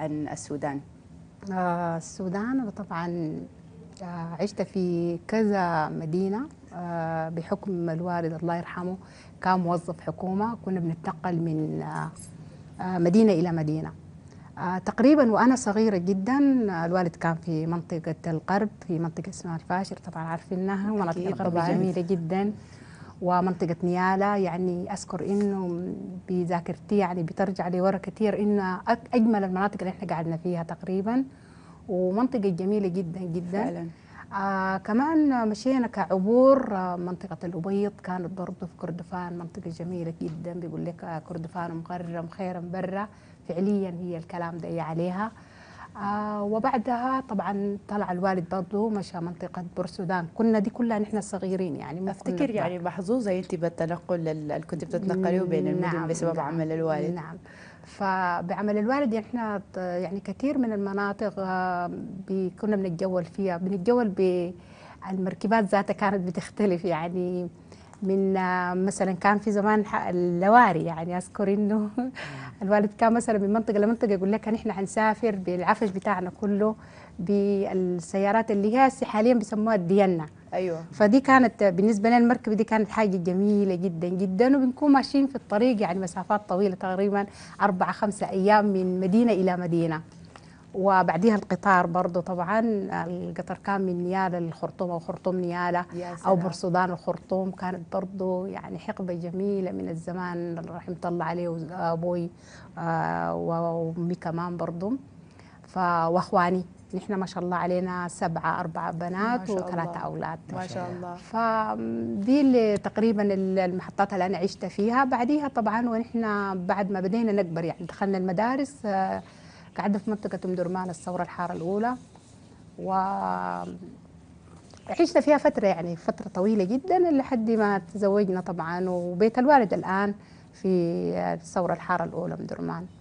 عن السودان؟ آه السودان طبعا آه عشت في كذا مدينة آه بحكم الوالد الله يرحمه كان موظف حكومة كنا بنتنقل من آه, آه، مدينة إلى مدينة آه، تقريبا وأنا صغيرة جدا آه، الوالد كان في منطقة القرب في منطقة اسمها الفاشر طبعا عارفينها منطقة القرب جميلة جدا ومنطقة نيالا يعني أذكر إنه بذاكرتي يعني بترجع لي ورا كثير إنه أجمل المناطق اللي إحنا قعدنا فيها تقريبا ومنطقة جميلة جدا جدا فعلا. آه كمان مشينا كعبور آه منطقة الأبيض كانت برضه في كردفان منطقة جميلة جدا بيقول لك آه كردفان مقرم خيرا برا فعليا هي الكلام ده عليها آه، وبعدها طبعا طلع الوالد برضه مشى منطقة بورسودان كنا دي كلها نحن صغيرين يعني أفتكر يعني محظوظة أنت يعني بالتنقل اللي كنت بتتنقلي بين المدن نعم بسبب نعم عمل الوالد نعم فبعمل الوالد يعني احنا يعني كثير من المناطق آه، كنا بنتجول فيها بنتجول بالمركبات ذاتها كانت بتختلف يعني من آه، مثلا كان في زمان اللواري يعني اذكر انه الوالد كان مثلا من منطقه لمنطقه يقول لك نحن حنسافر بالعفش بتاعنا كله بالسيارات اللي هي حاليا بيسموها الدينا ايوه فدي كانت بالنسبه لنا المركبه دي كانت حاجه جميله جدا جدا وبنكون ماشيين في الطريق يعني مسافات طويله تقريبا اربع خمسه ايام من مدينه الى مدينه وبعديها القطار برضه طبعا القطر كان من نياله للخرطوم او خرطوم نياله او برسودان الخرطوم كانت برضه يعني حقبه جميله من الزمان رحمه الله عليه وابوي آه، وامي كمان برضه واخواني نحن ما شاء الله علينا سبعة أربعة بنات وثلاثة أولاد ما شاء الله فدي اللي تقريبا المحطات اللي أنا عشت فيها بعديها طبعا ونحن بعد ما بدينا نكبر يعني دخلنا المدارس آه، قاعدة في منطقة أم درمان الثورة الحارة الأولى و عشنا فيها فترة يعني فترة طويلة جدا لحد ما تزوجنا طبعا وبيت الوالد الآن في الثورة الحارة الأولى من درمان